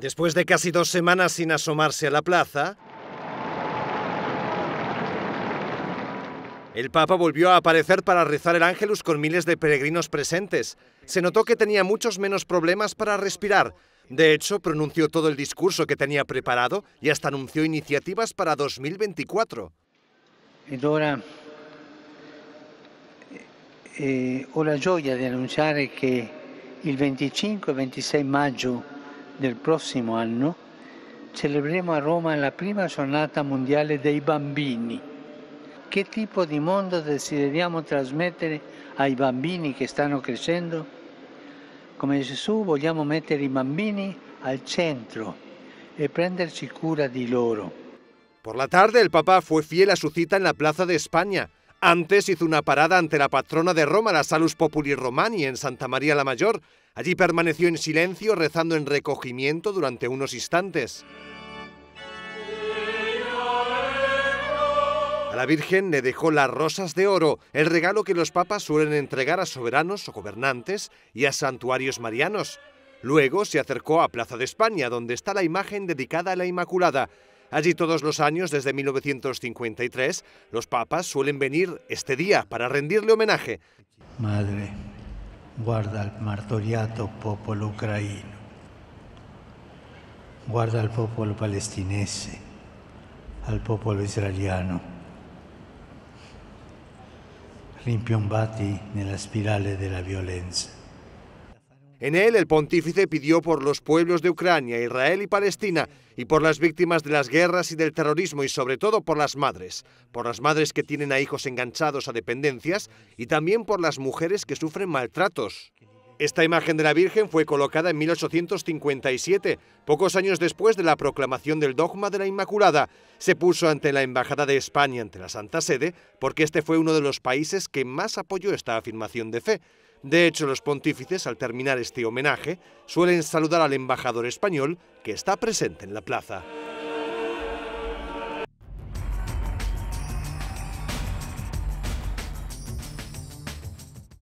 Después de casi dos semanas sin asomarse a la plaza, el Papa volvió a aparecer para rezar el Ángelus con miles de peregrinos presentes. Se notó que tenía muchos menos problemas para respirar. De hecho, pronunció todo el discurso que tenía preparado y hasta anunció iniciativas para 2024. Y ahora... Eh, eh, la gioia di annunciare che ...el 25 y 26 mayo... del prossimo anno celebreremo a Roma la prima giornata mondiale dei bambini. Che tipo di mondo desideriamo trasmettere ai bambini che stanno crescendo? Come Gesù vogliamo mettere i bambini al centro e prenderse cura di loro. Por la tarde, el Papa fue fiel a su cita en la Plaza de España Antes hizo una parada ante la patrona de Roma, la Salus Populi Romani, en Santa María la Mayor. Allí permaneció en silencio, rezando en recogimiento durante unos instantes. A la Virgen le dejó las rosas de oro, el regalo que los papas suelen entregar a soberanos o gobernantes y a santuarios marianos. Luego se acercó a Plaza de España, donde está la imagen dedicada a la Inmaculada, Allí todos los años, desde 1953, los papas suelen venir este día para rendirle homenaje. Madre, guarda al martoriato popolo ucraino, guarda al popolo palestinese, al popolo israeliano. la nella de la violencia. En él, el pontífice pidió por los pueblos de Ucrania, Israel y Palestina, y por las víctimas de las guerras y del terrorismo, y sobre todo por las madres, por las madres que tienen a hijos enganchados a dependencias, y también por las mujeres que sufren maltratos. Esta imagen de la Virgen fue colocada en 1857, pocos años después de la proclamación del dogma de la Inmaculada. Se puso ante la Embajada de España, ante la Santa Sede, porque este fue uno de los países que más apoyó esta afirmación de fe. De hecho, los pontífices, al terminar este homenaje, suelen saludar al embajador español que está presente en la plaza.